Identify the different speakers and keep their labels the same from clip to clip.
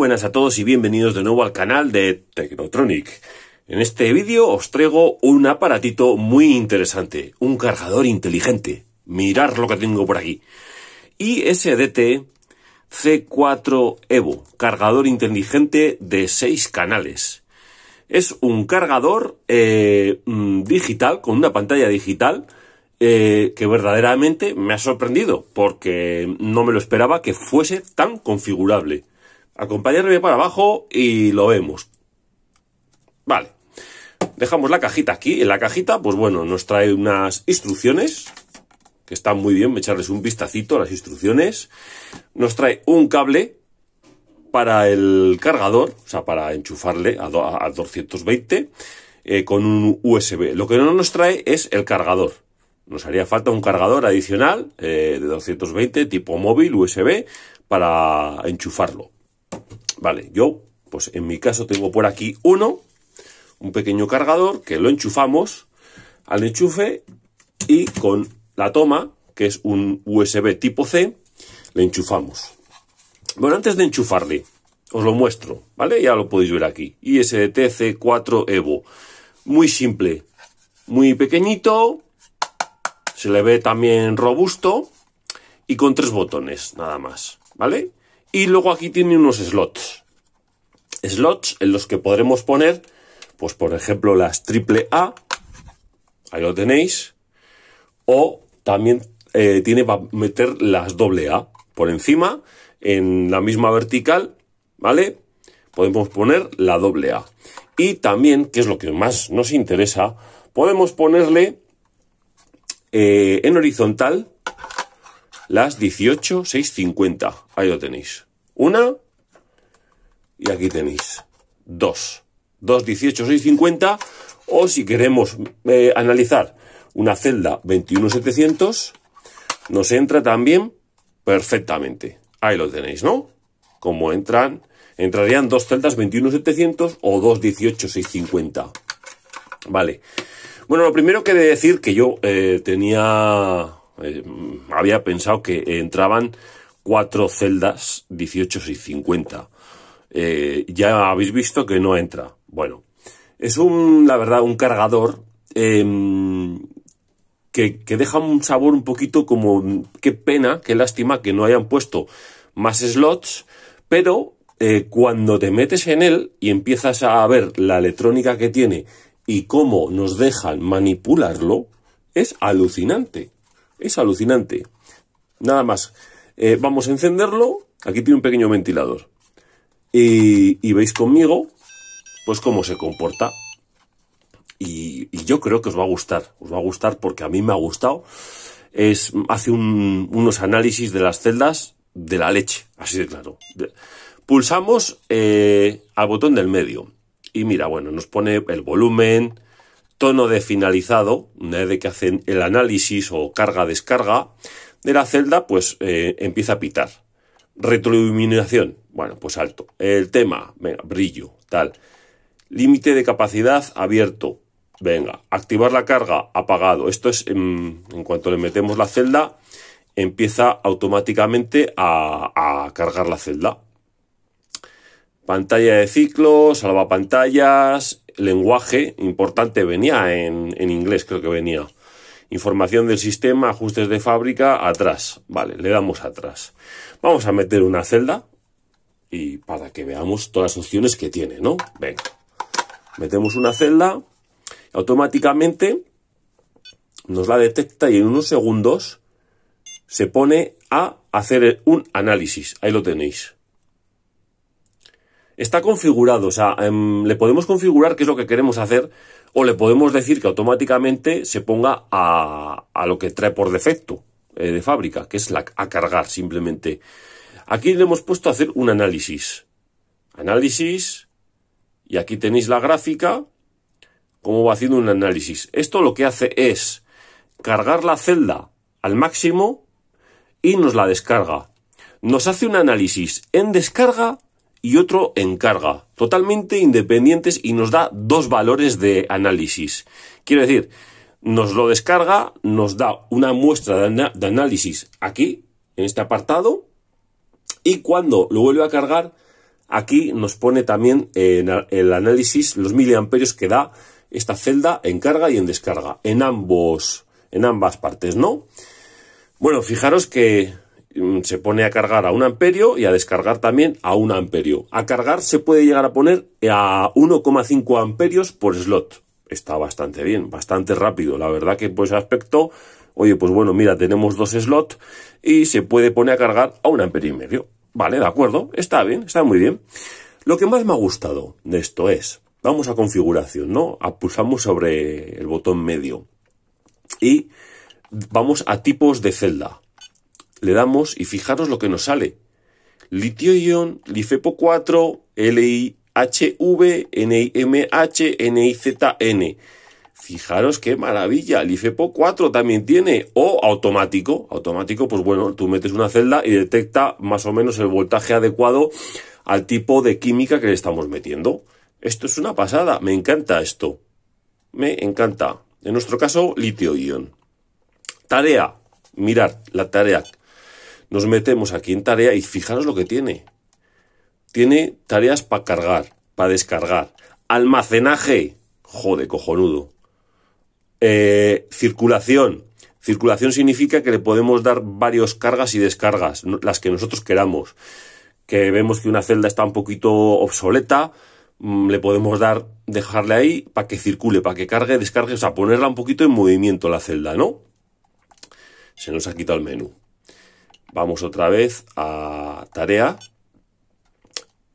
Speaker 1: buenas a todos y bienvenidos de nuevo al canal de Tecnotronic. En este vídeo os traigo un aparatito muy interesante, un cargador inteligente. Mirad lo que tengo por aquí. ISDT C4 Evo, cargador inteligente de 6 canales. Es un cargador eh, mm, digital, con una pantalla digital, eh, que verdaderamente me ha sorprendido porque no me lo esperaba que fuese tan configurable acompañarme para abajo y lo vemos. Vale. Dejamos la cajita aquí. En la cajita, pues bueno, nos trae unas instrucciones, que están muy bien, echarles un vistacito a las instrucciones. Nos trae un cable para el cargador, o sea, para enchufarle a, 220 eh, con un USB. Lo que no nos trae es el cargador. Nos haría falta un cargador adicional eh, de 220 tipo móvil USB para enchufarlo. Vale, yo, pues en mi caso tengo por aquí uno, un pequeño cargador que lo enchufamos al enchufe y con la toma, que es un USB tipo C, le enchufamos. Bueno, antes de enchufarle, os lo muestro, ¿vale? Ya lo podéis ver aquí. c 4 Evo. Muy simple, muy pequeñito, se le ve también robusto y con tres botones, nada más, ¿vale? Y luego aquí tiene unos slots. Slots en los que podremos poner, pues por ejemplo, las triple A. Ahí lo tenéis. O también eh, tiene para meter las doble A por encima, en la misma vertical, ¿vale? Podemos poner la doble A. Y también, que es lo que más nos interesa, podemos ponerle eh, en horizontal las 18.650. Ahí lo tenéis. Una. Y aquí tenéis. Dos. Dos 18.650. O si queremos eh, analizar una celda 21.700, nos entra también perfectamente. Ahí lo tenéis, ¿no? Como entran, entrarían dos celdas 21.700 o dos 18.650. Vale. Bueno, lo primero que he de decir que yo eh, tenía eh, mm, había pensado que entraban cuatro celdas 18 y 50. Eh, ya habéis visto que no entra. Bueno, es un, la verdad, un cargador em, que, deja un sabor un poquito como, qué pena, qué lástima que no hayan puesto más slots, pero eh, cuando te metes en él y empiezas a ver la electrónica que tiene y cómo nos dejan manipularlo, es alucinante. Es alucinante. Nada más. Eh, vamos a encenderlo. Aquí tiene un pequeño ventilador. Y, veis conmigo, pues cómo se comporta. Y, yo creo que os va a gustar. Os va a gustar porque a mí me ha gustado. Es, hace unos análisis de las celdas de la leche. Así de claro. Pulsamos eh, al botón del medio. Y mira, bueno, nos pone el volumen, tono de finalizado, una vez que hacen el análisis o carga-descarga de la celda, pues eh, empieza a pitar. Retroiluminación, bueno, pues alto. El tema, venga, brillo, tal. Límite de capacidad abierto, venga. Activar la carga, apagado. Esto es, en, cuanto le metemos la celda, empieza automáticamente a, a cargar la celda pantalla de ciclo, pantallas lenguaje importante venía en, inglés, creo que venía. Información del sistema, ajustes de fábrica, atrás. Vale, le damos atrás. Vamos a meter una celda y para que veamos todas las opciones que tiene, ¿no? Venga. Metemos una celda, automáticamente nos la detecta y en unos segundos se pone a hacer un análisis. Ahí lo tenéis está configurado, o sea, em, le podemos configurar qué es lo que queremos hacer o le podemos decir que automáticamente se ponga a, lo que trae por defecto eh, de fábrica, que es la, a cargar simplemente. Aquí le hemos puesto a hacer un análisis. Análisis. Y aquí tenéis la gráfica, cómo va haciendo un análisis. Esto lo que hace es cargar la celda al máximo y nos la descarga. Nos hace un análisis en descarga y otro en carga, totalmente independientes y nos da dos valores de análisis. Quiero decir, nos lo descarga, nos da una muestra de, análisis aquí, en este apartado, y cuando lo vuelve a cargar, aquí nos pone también en el análisis, los miliamperios que da esta celda en carga y en descarga, en ambos, en ambas partes, ¿no? Bueno, fijaros que Mm, se pone a cargar a un amperio y a descargar también a un amperio. A cargar se puede llegar a poner a 1,5 amperios por slot. Está bastante bien, bastante rápido. La verdad que por ese aspecto, oye, pues bueno, mira, tenemos dos slots y se puede poner a cargar a un amperio y medio. Vale, de acuerdo, está bien, está muy bien. Lo que más me ha gustado de esto es, vamos a configuración, ¿no? Pulsamos sobre el botón medio y vamos a tipos de celda le damos y fijaros lo que nos sale. Litio-ion, LiFePo 4, LIHV, NIMH, NIZN. Fijaros qué maravilla, LiFePo 4 también tiene, o automático. Automático, pues bueno, tú metes una celda y detecta más o menos el voltaje adecuado al tipo de química que le estamos metiendo. Esto es una pasada, me encanta esto. Me encanta. En nuestro caso, litio-ion. Tarea, mirar la tarea nos metemos aquí en tarea y fijaros lo que tiene. Tiene tareas para cargar, para descargar, almacenaje, jode cojonudo, eh, circulación. Circulación significa que le podemos dar varios cargas y descargas, las que nosotros queramos. Que vemos que una celda está un poquito obsoleta, mm, le podemos dar, dejarle ahí para que circule, para que cargue, descargue, o sea, ponerla un poquito en movimiento la celda, ¿no? Se nos ha quitado el menú. Vamos otra vez a tarea.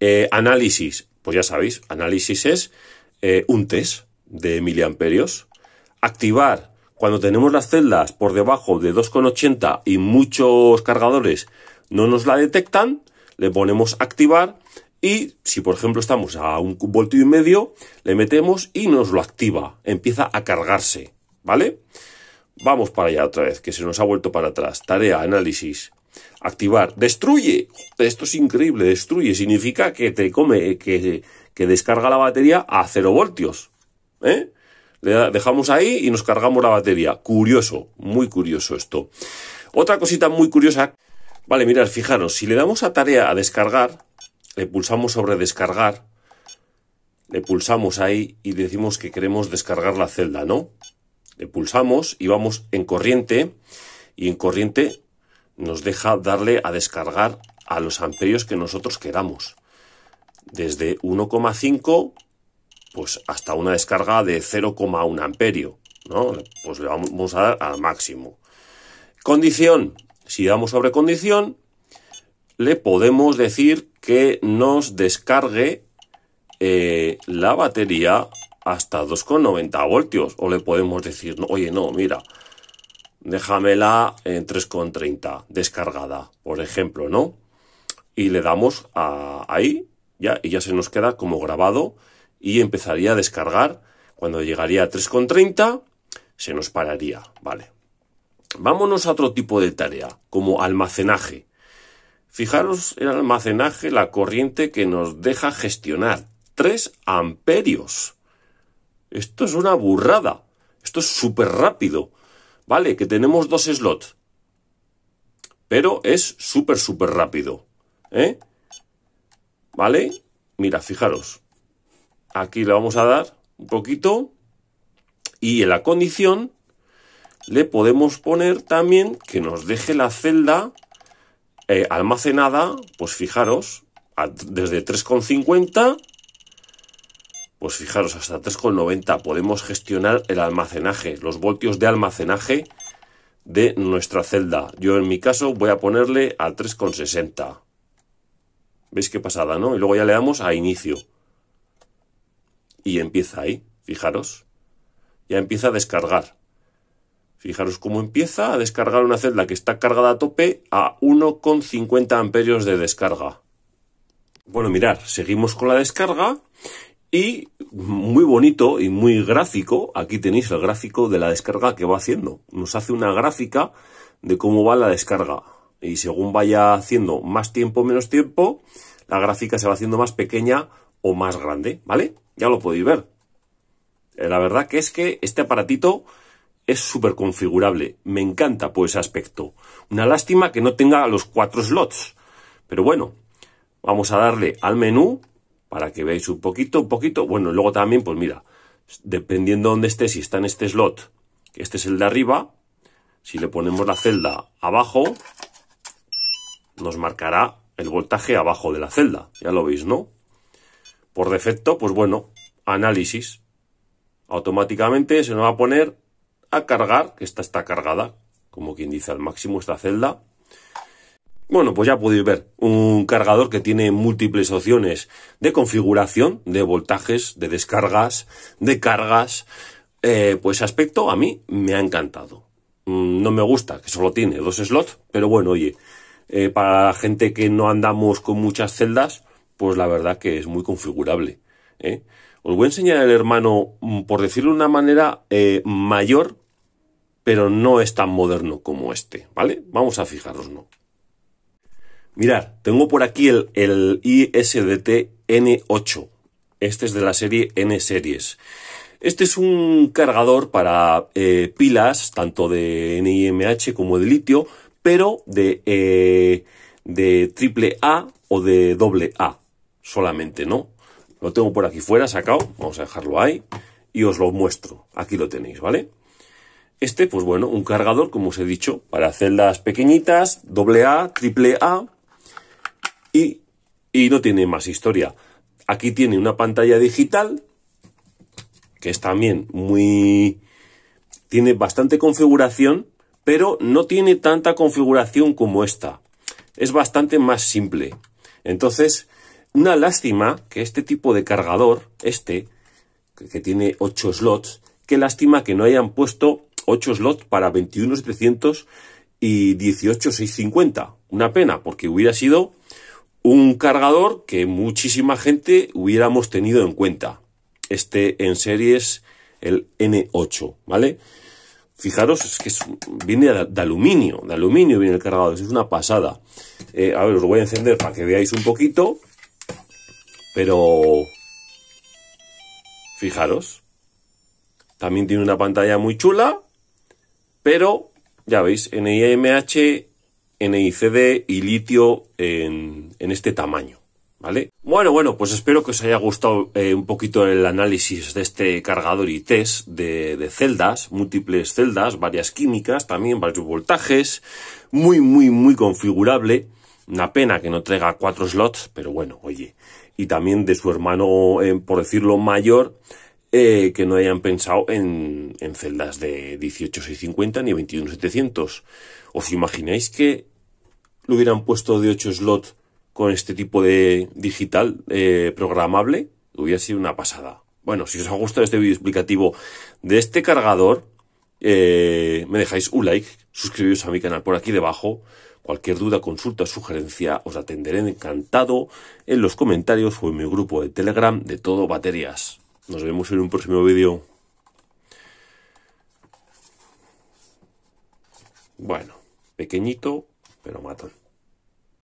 Speaker 1: Eh, análisis, pues ya sabéis, análisis es eh, un test de miliamperios. Activar, cuando tenemos las celdas por debajo de 2,80 y muchos cargadores no nos la detectan, le ponemos activar y si por ejemplo estamos a un voltio y medio, le metemos y nos lo activa, empieza a cargarse, ¿vale? Vamos para allá otra vez, que se nos ha vuelto para atrás. Tarea, análisis. Activar. Destruye. Esto es increíble. Destruye. Significa que te come, que, descarga la batería a 0 voltios. ¿eh? dejamos ahí y nos cargamos la batería. Curioso. Muy curioso esto. Otra cosita muy curiosa. Vale, mirad, fijaros. Si le damos a tarea a descargar, le pulsamos sobre descargar. Le pulsamos ahí y decimos que queremos descargar la celda, ¿no? Le pulsamos y vamos en corriente y en corriente nos deja darle a descargar a los amperios que nosotros queramos. Desde 1,5 pues hasta una descarga de 0,1 amperio, ¿no? Pues le vamos a dar al máximo. Condición, si damos sobre condición, le podemos decir que nos descargue eh, la batería hasta 2,90 voltios. O le podemos decir, oye, no, mira, déjamela en 3,30 descargada, por ejemplo, ¿no? Y le damos a ahí, ya, y ya se nos queda como grabado y empezaría a descargar. Cuando llegaría a 3,30 se nos pararía, ¿vale? Vámonos a otro tipo de tarea, como almacenaje. Fijaros el almacenaje, la corriente que nos deja gestionar. 3 amperios. Esto es una burrada. Esto es súper rápido. Vale, que tenemos dos slots. Pero es súper, súper rápido. ¿eh? ¿Vale? Mira, fijaros. Aquí le vamos a dar un poquito. Y en la condición le podemos poner también que nos deje la celda eh, almacenada, pues fijaros, desde 3,50 pues fijaros, hasta 3,90 podemos gestionar el almacenaje, los voltios de almacenaje de nuestra celda. Yo en mi caso voy a ponerle a 3,60. ¿Veis qué pasada, no? Y luego ya le damos a inicio. Y empieza ahí, fijaros. Ya empieza a descargar. Fijaros cómo empieza a descargar una celda que está cargada a tope a 1,50 amperios de descarga. Bueno, mirar, seguimos con la descarga y muy bonito y muy gráfico, aquí tenéis el gráfico de la descarga que va haciendo. Nos hace una gráfica de cómo va la descarga. Y según vaya haciendo más tiempo menos tiempo, la gráfica se va haciendo más pequeña o más grande, ¿vale? Ya lo podéis ver. Eh, la verdad que es que este aparatito es súper configurable. Me encanta por pues, ese aspecto. Una lástima que no tenga los cuatro slots. Pero bueno, vamos a darle al menú para que veáis un poquito, un poquito. Bueno, luego también, pues mira, dependiendo dónde esté, si está en este slot, que este es el de arriba, si le ponemos la celda abajo, nos marcará el voltaje abajo de la celda. Ya lo veis, ¿no? Por defecto, pues bueno, análisis. Automáticamente se nos va a poner a cargar, que esta está cargada, como quien dice al máximo esta celda. Bueno, pues ya podéis ver un cargador que tiene múltiples opciones de configuración, de voltajes, de descargas, de cargas. Eh, pues aspecto a mí me ha encantado. Mm, no me gusta que solo tiene dos slots, pero bueno, oye, eh, para gente que no andamos con muchas celdas, pues la verdad que es muy configurable. ¿eh? Os voy a enseñar el hermano, mm, por decirlo de una manera, mayor, pero no es tan moderno como este, ¿vale? Vamos a fijarnos, ¿no? Mirad, tengo por aquí el, ISDT N8. Este es de la serie N Series. Este es un cargador para eh, pilas, tanto de NIMH como de litio, pero de, AAA eh, de triple A o de doble A solamente, ¿no? Lo tengo por aquí fuera, sacado, vamos a dejarlo ahí, y os lo muestro. Aquí lo tenéis, ¿vale? Este, pues bueno, un cargador, como os he dicho, para celdas pequeñitas, doble A, triple A, y, no tiene más historia. Aquí tiene una pantalla digital, que es también muy... tiene bastante configuración, pero no tiene tanta configuración como esta. Es bastante más simple. Entonces, una lástima que este tipo de cargador, este, que tiene 8 slots, qué lástima que no hayan puesto 8 slots para 21700 y 18650. Una pena, porque hubiera sido un cargador que muchísima gente hubiéramos tenido en cuenta. Este en series, el N8, ¿vale? Fijaros, es que viene de, aluminio, de aluminio viene el cargador, es una pasada. Eh, a ver, os lo voy a encender para que veáis un poquito, pero fijaros, también tiene una pantalla muy chula, pero ya veis, NIMH NICD y litio en, este tamaño. ¿Vale? Bueno, bueno, pues espero que os haya gustado eh, un poquito el análisis de este cargador y test de celdas, múltiples celdas, varias químicas, también varios voltajes, muy, muy, muy configurable. Una pena que no traiga cuatro slots, pero bueno, oye. Y también de su hermano, eh, por decirlo, mayor, eh, que no hayan pensado en, en celdas de 18650 ni 21700. ¿Os imagináis que lo hubieran puesto de 8 slots con este tipo de digital eh, programable, hubiera sido una pasada. Bueno, si os ha gustado este vídeo explicativo de este cargador, eh, me dejáis un like, suscribiros a mi canal por aquí debajo. Cualquier duda, consulta, sugerencia, os atenderé encantado en los comentarios o en mi grupo de Telegram de todo baterías. Nos vemos en un próximo vídeo. Bueno, pequeñito, pero matan.